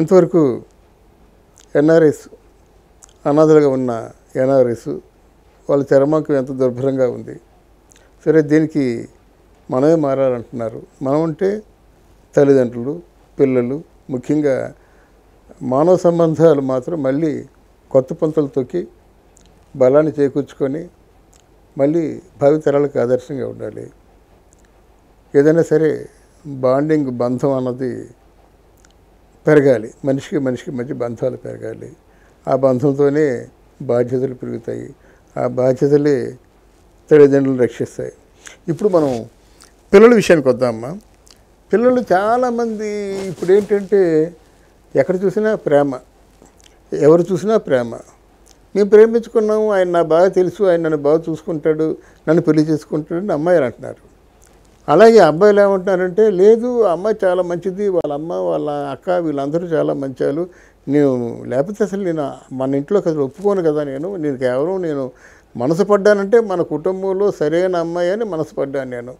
ఇంతవరకు ఎన్ఆర్ఎస్ అనాథలుగా ఉన్న ఎన్ఆర్ఎస్ వాళ్ళ చర్మాకు ఎంత దుర్భరంగా ఉంది సరే దీనికి మనమే మారాలంటున్నారు మనం అంటే తల్లిదండ్రులు పిల్లలు ముఖ్యంగా మానవ సంబంధాలు మాత్రం మళ్ళీ కొత్త పంతలు తొక్కి బలాన్ని చేకూర్చుకొని మళ్ళీ భావితరాలకు ఆదర్శంగా ఉండాలి ఏదైనా సరే బాండింగ్ బంధం అన్నది పెరగాలి మనిషికి మనిషికి మధ్య బంధాలు పెరగాలి ఆ బంధంతోనే బాధ్యతలు పెరుగుతాయి ఆ బాధ్యతలే తల్లిదండ్రులను రక్షిస్తాయి ఇప్పుడు మనం పిల్లల విషయానికి వద్దామా పిల్లలు చాలామంది ఇప్పుడు ఏంటంటే ఎక్కడ చూసినా ప్రేమ ఎవరు చూసినా ప్రేమ మేము ప్రేమించుకున్నాము ఆయన నా బాగా తెలుసు ఆయన నన్ను బాగా చూసుకుంటాడు నన్ను పెళ్లి చేసుకుంటాడు అని అమ్మాయిలు అంటున్నారు అలాగే అబ్బాయిలు ఏమంటున్నారంటే లేదు అమ్మాయి చాలా మంచిది వాళ్ళ అమ్మ వాళ్ళ అక్క వీళ్ళందరూ చాలా మంచాలు నేను లేకపోతే అసలు నేను మన ఇంట్లోకి అసలు ఒప్పుకోను కదా నేను నేను కేవలం నేను మనసు పడ్డానంటే మన కుటుంబంలో సరైన అమ్మాయి అని మనసు పడ్డాను నేను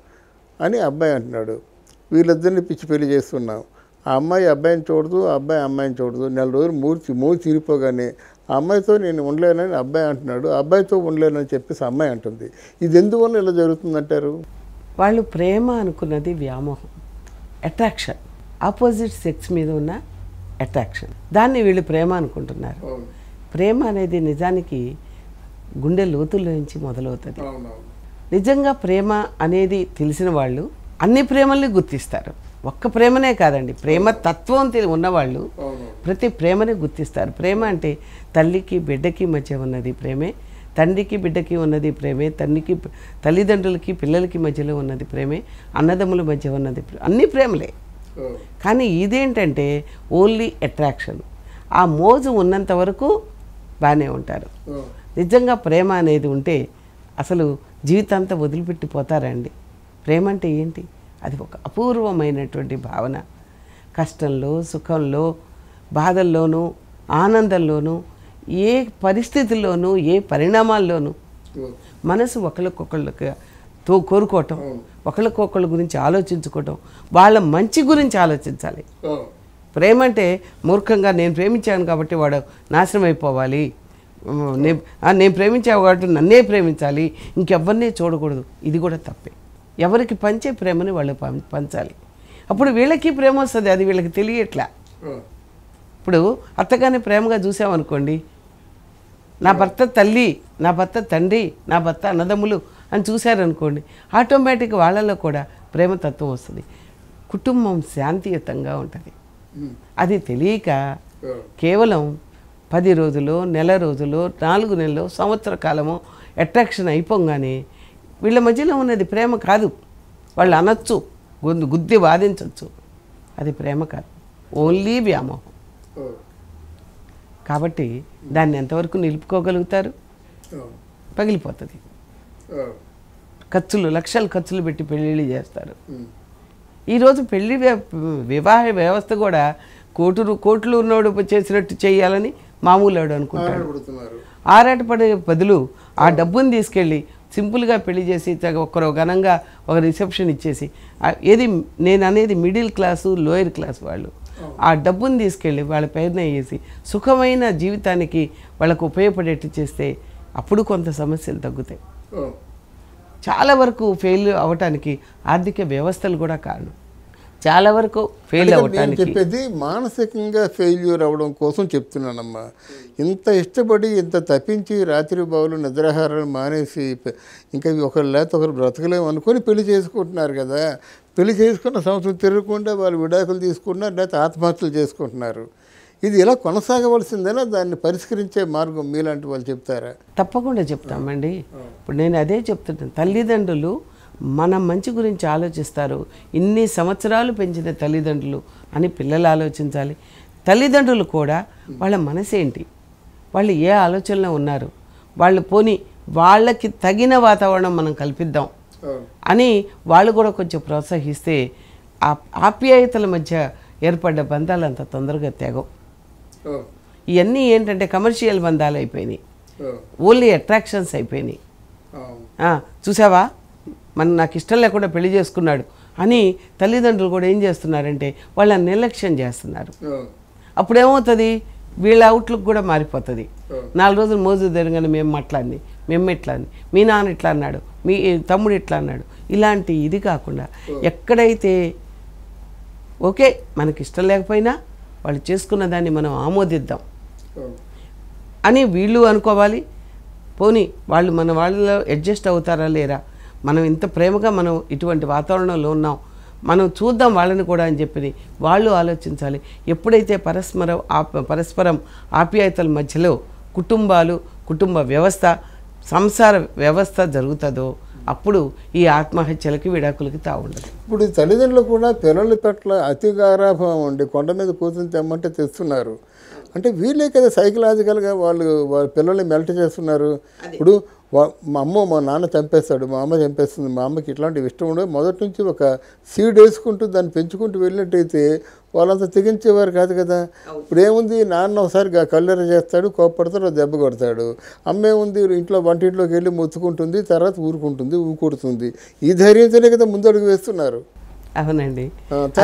అని అబ్బాయి అంటున్నాడు వీళ్ళిద్దరిని పిచ్చి పెళ్లి చేస్తున్నాం ఆ అమ్మాయి అబ్బాయిని చూడదు ఆ అబ్బాయి అమ్మాయిని చూడదు నెల రోజులు మూర్తి మూడు తీరిపోగానే ఆ అమ్మాయితో నేను ఉండలేనని అబ్బాయి అంటున్నాడు అబ్బాయితో ఉండలేనని చెప్పేసి అమ్మాయి అంటుంది ఇది ఎందువల్ల ఇలా జరుగుతుందంటారు వాళ్ళు ప్రేమ అనుకున్నది వ్యామోహం అట్రాక్షన్ ఆపోజిట్ సెక్స్ మీద ఉన్న అట్రాక్షన్ దాన్ని వీళ్ళు ప్రేమ అనుకుంటున్నారు ప్రేమ అనేది నిజానికి గుండె లోతుల్లోంచి నుంచి మొదలవుతుంది నిజంగా ప్రేమ అనేది తెలిసిన వాళ్ళు అన్ని ప్రేమల్ని గుర్తిస్తారు ఒక్క ప్రేమనే కాదండి ప్రేమ తత్వం ఉన్నవాళ్ళు ప్రతి ప్రేమని గుర్తిస్తారు ప్రేమ అంటే తల్లికి బిడ్డకి మధ్య ఉన్నది ప్రేమే తండ్రికి బిడ్డకి ఉన్నది ప్రేమే తండ్రికి తల్లిదండ్రులకి పిల్లలకి మధ్యలో ఉన్నది ప్రేమే అన్నదమ్ముల మధ్య ఉన్నది అన్ని ప్రేమలే కానీ ఇదేంటంటే ఓన్లీ అట్రాక్షన్ ఆ మోజు ఉన్నంత వరకు బాగానే ఉంటారు నిజంగా ప్రేమ అనేది ఉంటే అసలు జీవితాంతా వదిలిపెట్టిపోతారండి ప్రేమ అంటే ఏంటి అది ఒక అపూర్వమైనటువంటి భావన కష్టంలో సుఖంలో బాధల్లోనూ ఆనందంలోనూ ఏ పరిస్థితుల్లోనూ ఏ పరిణామాల్లోనూ మనసు ఒకరికొకళ్ళకి తో కోరుకోవటం ఒకరికొకళ్ళ గురించి ఆలోచించుకోవటం వాళ్ళ మంచి గురించి ఆలోచించాలి ప్రేమ అంటే మూర్ఖంగా నేను ప్రేమించాను కాబట్టి వాడు నాశనం అయిపోవాలి నేను ప్రేమించావు కాబట్టి నన్నే ప్రేమించాలి ఇంకెవరినే చూడకూడదు ఇది కూడా తప్పే ఎవరికి పంచే ప్రేమని వాళ్ళు పంచాలి అప్పుడు వీళ్ళకి ప్రేమ వస్తుంది అది వీళ్ళకి తెలియట్లా ఇప్పుడు అత్తగానే ప్రేమగా చూసామనుకోండి నా భర్త తల్లి నా భర్త తండ్రి నా భర్త అన్నదమ్ములు అని చూశారనుకోండి ఆటోమేటిక్ వాళ్ళలో కూడా ప్రేమతత్వం వస్తుంది కుటుంబం శాంతియుతంగా ఉంటుంది అది తెలియక కేవలం పది రోజులు నెల రోజులు నాలుగు నెలలు సంవత్సర కాలము అట్రాక్షన్ అయిపోగానే వీళ్ళ మధ్యలో ఉన్నది ప్రేమ కాదు వాళ్ళు అనొచ్చు గుద్ది వాదించవచ్చు అది ప్రేమ కాదు ఓన్లీ వ్యామోహం కాబట్టి దాన్ని ఎంతవరకు నిలుపుకోగలుగుతారు పగిలిపోతుంది ఖర్చులు లక్షలు ఖర్చులు పెట్టి పెళ్ళిళ్ళు చేస్తారు ఈరోజు పెళ్లి వివాహ వ్యవస్థ కూడా కోటురు కోట్లు ఉన్నోడు చేసినట్టు చేయాలని మామూలు ఆడు అనుకుంటాడు ఆరాటపడే బదులు ఆ డబ్బుని తీసుకెళ్ళి సింపుల్గా పెళ్లి చేసి ఒకరు ఘనంగా ఒక రిసెప్షన్ ఇచ్చేసి ఏది నేను అనేది మిడిల్ క్లాసు లోయర్ క్లాస్ వాళ్ళు ఆ డబ్బును తీసుకెళ్ళి వాళ్ళ పేరున వేసి సుఖమైన జీవితానికి వాళ్ళకు ఉపయోగపడేట్టు చేస్తే అప్పుడు కొంత సమస్యలు తగ్గుతాయి చాలా వరకు ఫెయిల్ అవ్వటానికి ఆర్థిక వ్యవస్థలు కూడా కారణం చాలా వరకు ఫెయిల్ అవ్వటానికి చెప్పేది మానసికంగా ఫెయిల్యూర్ అవ్వడం కోసం చెప్తున్నానమ్మా ఇంత ఇష్టపడి ఇంత తప్పించి రాత్రి బావులు నిద్రాహారాలు మానేసి ఇంకా ఒకరు లేకపోతే ఒకరు బ్రతకలేము అనుకొని పెళ్లి చేసుకుంటున్నారు కదా పెళ్లి చేసుకున్న సంవత్సరం తిరగకుండా వాళ్ళు విడాకులు తీసుకుంటున్నారు లేకపోతే ఆత్మహత్యలు చేసుకుంటున్నారు ఇది ఇలా కొనసాగవలసిందేనా దాన్ని పరిష్కరించే మార్గం మీలాంటి వాళ్ళు చెప్తారా తప్పకుండా చెప్తామండి ఇప్పుడు నేను అదే చెప్తున్నాను తల్లిదండ్రులు మన మంచి గురించి ఆలోచిస్తారు ఇన్ని సంవత్సరాలు పెంచిన తల్లిదండ్రులు అని పిల్లలు ఆలోచించాలి తల్లిదండ్రులు కూడా వాళ్ళ మనసేంటి వాళ్ళు ఏ ఆలోచనలో ఉన్నారు వాళ్ళు పోని వాళ్ళకి తగిన వాతావరణం మనం కల్పిద్దాం అని వాళ్ళు కూడా కొంచెం ప్రోత్సహిస్తే ఆప్యాయతల మధ్య ఏర్పడ్డ బంధాలు అంత తొందరగా త్యాగం ఇవన్నీ ఏంటంటే కమర్షియల్ బంధాలు అయిపోయినాయి ఓన్లీ అట్రాక్షన్స్ అయిపోయినాయి చూసావా మన నాకు ఇష్టం లేకుండా పెళ్లి చేసుకున్నాడు అని తల్లిదండ్రులు కూడా ఏం చేస్తున్నారంటే వాళ్ళని నిర్లక్ష్యం చేస్తున్నారు అప్పుడేమవుతుంది వీళ్ళ అవుట్లుక్ కూడా మారిపోతుంది నాలుగు రోజులు మోజు తిరగని మేము అట్లాంది మేము ఇట్లా అంది మీ నాన్న ఇట్లా అన్నాడు మీ తమ్ముడు ఇట్లా అన్నాడు ఇలాంటి ఇది కాకుండా ఎక్కడైతే ఓకే మనకి ఇష్టం లేకపోయినా వాళ్ళు చేసుకున్న దాన్ని మనం ఆమోదిద్దాం అని వీళ్ళు అనుకోవాలి పోనీ వాళ్ళు మన వాళ్ళలో అడ్జస్ట్ అవుతారా లేరా మనం ఇంత ప్రేమగా మనం ఇటువంటి వాతావరణంలో ఉన్నాం మనం చూద్దాం వాళ్ళని కూడా అని చెప్పి వాళ్ళు ఆలోచించాలి ఎప్పుడైతే పరస్పరం పరస్పరం ఆప్యాయతల మధ్యలో కుటుంబాలు కుటుంబ వ్యవస్థ సంసార వ్యవస్థ జరుగుతుందో అప్పుడు ఈ ఆత్మహత్యలకి విడాకులకి తాగుండదు ఇప్పుడు తల్లిదండ్రులు కూడా పిల్లల పట్ల అతిగారాభావం ఉండి కొండ మీద కూతురు తెమ్మంటే తెస్తున్నారు అంటే వీళ్ళే కదా సైకలాజికల్గా వాళ్ళు వాళ్ళ పిల్లల్ని మెల్ట్ చేస్తున్నారు ఇప్పుడు మా అమ్మ మా నాన్న చంపేస్తాడు మా అమ్మ చంపేస్తుంది మా అమ్మకి ఇట్లాంటివి ఇష్టం ఉండదు మొదటి నుంచి ఒక సీడ్ వేసుకుంటూ దాన్ని పెంచుకుంటూ వెళ్ళినట్టయితే వాళ్ళంతా తెగించేవారు కాదు కదా ఇప్పుడు ఏముంది నాన్న ఒకసారి కల్లెర చేస్తాడు కోప్పడతాడు దెబ్బ కొడతాడు అమ్మే ఉంది ఇంట్లో వంటింట్లోకి వెళ్ళి మొత్తుకుంటుంది తర్వాత ఊరుకుంటుంది ఊకూడుతుంది ఈ ధైర్యంతోనే కదా ముందడుగు వేస్తున్నారు అవునండి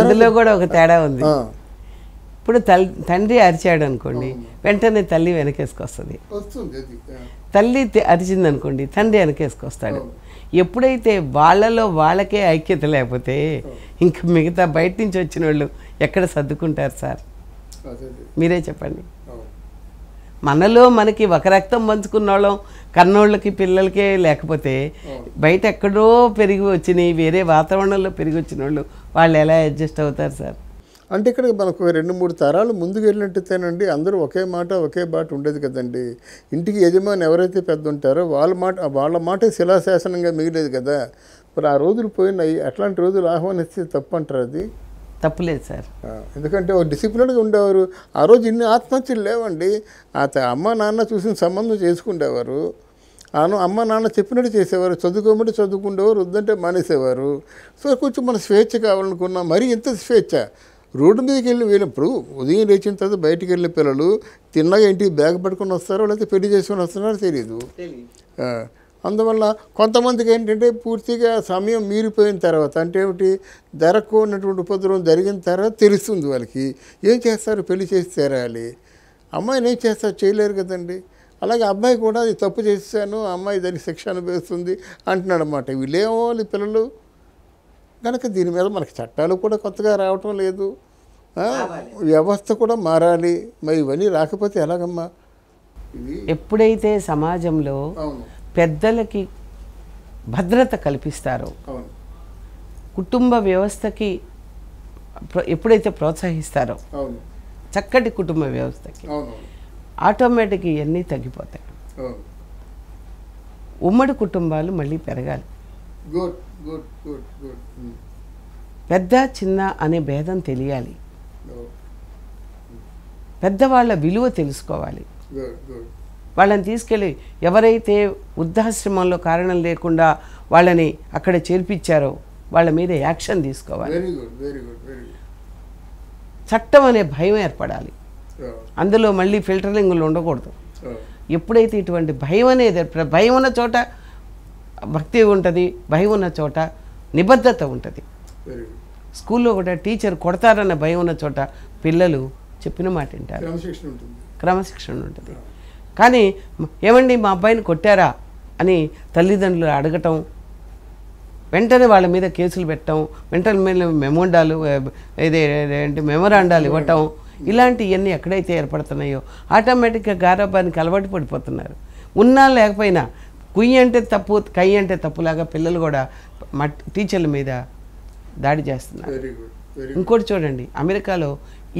అందులో కూడా ఒక తేడా ఉంది ఇప్పుడు తల్ తండ్రి అరిచాడు అనుకోండి వెంటనే తల్లి వెనకేసుకొస్తుంది తల్లి అరిచింది అనుకోండి తండ్రి వెనకేసుకొస్తాడు ఎప్పుడైతే వాళ్ళలో వాళ్ళకే ఐక్యత లేకపోతే ఇంక మిగతా బయట నుంచి వచ్చిన వాళ్ళు ఎక్కడ సర్దుకుంటారు సార్ మీరే చెప్పండి మనలో మనకి ఒక రక్తం పంచుకున్న వాళ్ళం కన్నోళ్ళకి పిల్లలకే లేకపోతే బయట ఎక్కడో పెరిగి వచ్చినాయి వేరే వాతావరణంలో పెరిగి వచ్చిన వాళ్ళు వాళ్ళు ఎలా అడ్జస్ట్ అవుతారు సార్ అంటే ఇక్కడ మనకు రెండు మూడు తరాలు ముందుకు వెళ్ళినట్టుతేనండి అందరూ ఒకే మాట ఒకే బాట ఉండేది కదండి ఇంటికి యజమాని ఎవరైతే పెద్ద ఉంటారో వాళ్ళ మాట వాళ్ళ మాటే శిలాశాసనంగా మిగిలేదు కదా మరి ఆ రోజులు పోయినాయి అట్లాంటి రోజులు ఆహ్వానిస్తే తప్పు అంటారు అది తప్పులేదు సార్ ఎందుకంటే ఒక డిసిప్లిన్గా ఉండేవారు ఆ రోజు ఇన్ని ఆత్మహత్యలు లేవండి ఆ అమ్మ నాన్న చూసిన సంబంధం చేసుకుండేవారు ఆను అమ్మ నాన్న చెప్పినట్టు చేసేవారు చదువుకోమంటే చదువుకునేవారు వద్దంటే మానేసేవారు సో కొంచెం మన స్వేచ్ఛ కావాలనుకున్నాం మరీ ఎంత స్వేచ్ఛ రోడ్డు మీదకి వెళ్ళి వీళ్ళు ఇప్పుడు ఉదయం లేచిన తర్వాత బయటికి వెళ్ళే పిల్లలు తిన్నగా ఇంటికి బ్యాగ్ పట్టుకుని వస్తారో లేకపోతే పెళ్లి చేసుకొని వస్తున్నారో తెలియదు అందువల్ల కొంతమందికి ఏంటంటే పూర్తిగా సమయం మీరిపోయిన తర్వాత అంటే ఏమిటి ధరకు ఉన్నటువంటి ఉపద్రవం జరిగిన తర్వాత తెలుస్తుంది వాళ్ళకి ఏం చేస్తారు పెళ్లి చేసి తెరాలి అమ్మాయిని ఏం చేస్తారు చేయలేరు కదండి అలాగే అబ్బాయి కూడా అది తప్పు చేశాను అమ్మాయి దానికి శిక్ష అనుభవిస్తుంది అంటున్నాడు అన్నమాట వీళ్ళేమో పిల్లలు కనుక దీని మీద మనకి చట్టాలు కూడా కొత్తగా రావటం లేదు వ్యవస్థ కూడా మారాలి మరి ఇవన్నీ రాకపోతే ఎలాగమ్మా ఎప్పుడైతే సమాజంలో పెద్దలకి భద్రత కల్పిస్తారో కుటుంబ వ్యవస్థకి ఎప్పుడైతే ప్రోత్సహిస్తారో చక్కటి కుటుంబ వ్యవస్థకి ఆటోమేటిక్ ఇవన్నీ తగ్గిపోతాయి ఉమ్మడి కుటుంబాలు మళ్ళీ పెరగాలి గుడ్ Hmm. పెద్ద చిన్న అనే భేదం తెలియాలి hmm. పెద్దవాళ్ళ విలువ తెలుసుకోవాలి వాళ్ళని తీసుకెళ్ళి ఎవరైతే వృద్ధాశ్రమంలో కారణం లేకుండా వాళ్ళని అక్కడ చేర్పించారో వాళ్ళ మీద యాక్షన్ తీసుకోవాలి చట్టం అనే భయం ఏర్పడాలి అందులో మళ్ళీ ఫిల్టరింగ్లు ఉండకూడదు ఎప్పుడైతే ఇటువంటి భయం అనేది భయం ఉన్న చోట భక్తి ఉంటుంది భయం ఉన్న చోట నిబద్ధత ఉంటుంది స్కూల్లో కూడా టీచర్ కొడతారన్న భయం ఉన్న చోట పిల్లలు చెప్పిన మాట వింటారు క్రమశిక్షణ ఉంటుంది కానీ ఏమండి మా అబ్బాయిని కొట్టారా అని తల్లిదండ్రులు అడగటం వెంటనే వాళ్ళ మీద కేసులు పెట్టడం వెంటనే మీద మెమోండాలు ఏంటి మెమోరాండాలు ఇవ్వటం ఇలాంటివన్నీ ఎక్కడైతే ఏర్పడుతున్నాయో ఆటోమేటిక్గా గారాబానికి అలవాటు పడిపోతున్నారు ఉన్నా లేకపోయినా కుయ్యి అంటే తప్పు కై అంటే తప్పులాగా పిల్లలు కూడా టీచర్ల మీద దాడి చేస్తున్నారు ఇంకోటి చూడండి అమెరికాలో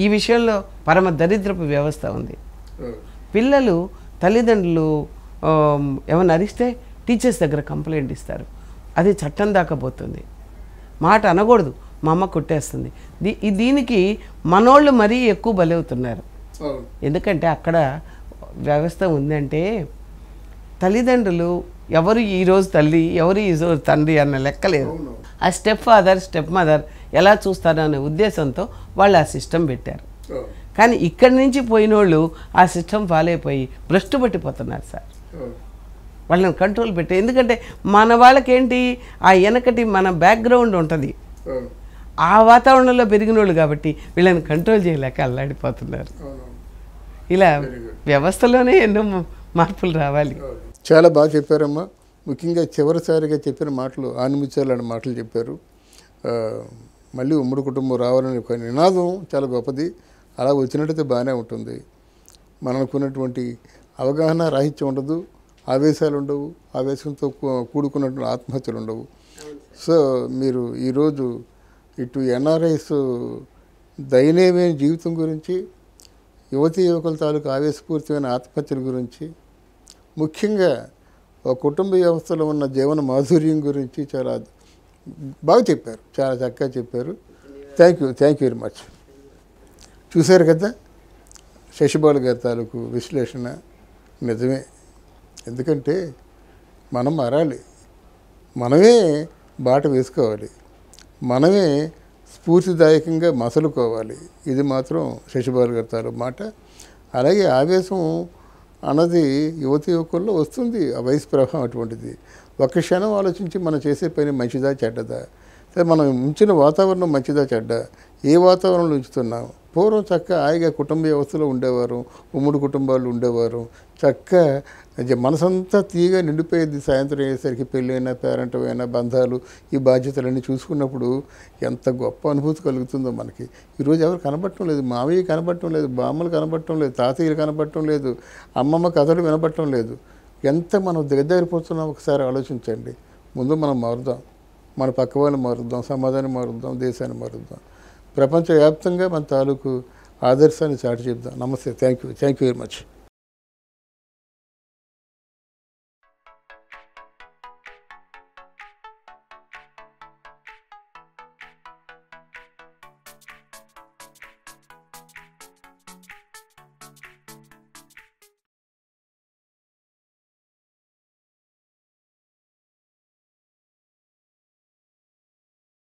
ఈ విషయంలో పరమ దరిద్రపు వ్యవస్థ ఉంది పిల్లలు తల్లిదండ్రులు ఏమైనా అరిస్తే టీచర్స్ దగ్గర కంప్లైంట్ ఇస్తారు అది చట్టం దాకపోతుంది మాట అనకూడదు మా అమ్మ కొట్టేస్తుంది దీ దీనికి మనోళ్ళు మరీ ఎక్కువ బలవుతున్నారు ఎందుకంటే అక్కడ వ్యవస్థ ఉందంటే తల్లిదండ్రులు ఎవరు ఈరోజు తల్లి ఎవరు ఈరోజు తండ్రి అన్న లెక్కలేదు ఆ స్టెప్ ఫాదర్ స్టెప్ మదర్ ఎలా చూస్తారు అనే ఉద్దేశంతో వాళ్ళు ఆ సిస్టమ్ పెట్టారు కానీ ఇక్కడి నుంచి పోయిన వాళ్ళు ఆ సిస్టమ్ ఫాలో అయిపోయి భ్రష్టు పట్టిపోతున్నారు సార్ వాళ్ళని కంట్రోల్ పెట్టే ఎందుకంటే మన వాళ్ళకేంటి ఆ వెనకటి మన బ్యాక్గ్రౌండ్ ఉంటుంది ఆ వాతావరణంలో పెరిగిన వాళ్ళు కాబట్టి వీళ్ళని కంట్రోల్ చేయలేక అల్లాడిపోతున్నారు ఇలా వ్యవస్థలోనే ఎన్నో మార్పులు రావాలి చాలా బాగా చెప్పారమ్మా ముఖ్యంగా చివరిసారిగా చెప్పిన మాటలు అనే మాటలు చెప్పారు మళ్ళీ ఉమ్మడి కుటుంబం రావాలని ఒక నినాదం చాలా గొప్పది అలా వచ్చినట్టయితే బాగానే ఉంటుంది మనం అనుకున్నటువంటి అవగాహన రాహిత్యం ఉండదు ఆవేశాలు ఉండవు ఆవేశంతో కూడుకున్నటువంటి ఆత్మహత్యలు ఉండవు సో మీరు ఈరోజు ఇటు ఎన్ఆర్ఐస్ దయనీయమైన జీవితం గురించి యువతీ యువకుల తాలూకు ఆవేశపూరితమైన ఆత్మహత్యల గురించి ముఖ్యంగా ఒక కుటుంబ వ్యవస్థలో ఉన్న జీవన మాధుర్యం గురించి చాలా బాగా చెప్పారు చాలా చక్కగా చెప్పారు thank you thank you very much చూశారు కదా శశిబాలు గారి తాలూకు విశ్లేషణ నిజమే ఎందుకంటే మనం మారాలి మనమే బాట వేసుకోవాలి మనమే స్ఫూర్తిదాయకంగా మసలుకోవాలి ఇది మాత్రం శశిబాలు గారి తాలూ మాట అలాగే ఆవేశం అన్నది యువతి యువకుల్లో వస్తుంది ఆ వయసు ప్రభావం అటువంటిది ఒక క్షణం ఆలోచించి మనం చేసే పని మంచిదా చెడ్డదా సరే మనం ఉంచిన వాతావరణం మంచిదా చెడ్డ ఏ వాతావరణంలో ఉంచుతున్నాం పూర్వం చక్క హాయిగా కుటుంబ వ్యవస్థలో ఉండేవారు ఉమ్మడి కుటుంబాలు ఉండేవారు చక్క మనసంతా తీగా నిండిపోయేది సాయంత్రం అయ్యేసరికి పెళ్ళైనా పేరెంట్ అయినా బంధాలు ఈ బాధ్యతలన్నీ చూసుకున్నప్పుడు ఎంత గొప్ప అనుభూతి కలుగుతుందో మనకి ఈరోజు ఎవరు కనబడటం లేదు మామయ్య కనబడటం లేదు బామ్మలు కనబడటం లేదు తాతయ్యలు కనబడటం లేదు అమ్మమ్మ కథలు వినబడటం లేదు ఎంత మనం దగ్గర దగ్గరిపోతున్నాం ఒకసారి ఆలోచించండి ముందు మనం మారుదాం మన వాళ్ళని మారుద్దాం సమాజాన్ని మారుద్దాం దేశాన్ని మారుద్దాం ప్రపంచవ్యాప్తంగా మన తాలూకు ఆదర్శాన్ని చాటి చెప్దాం నమస్తే thank you thank you very much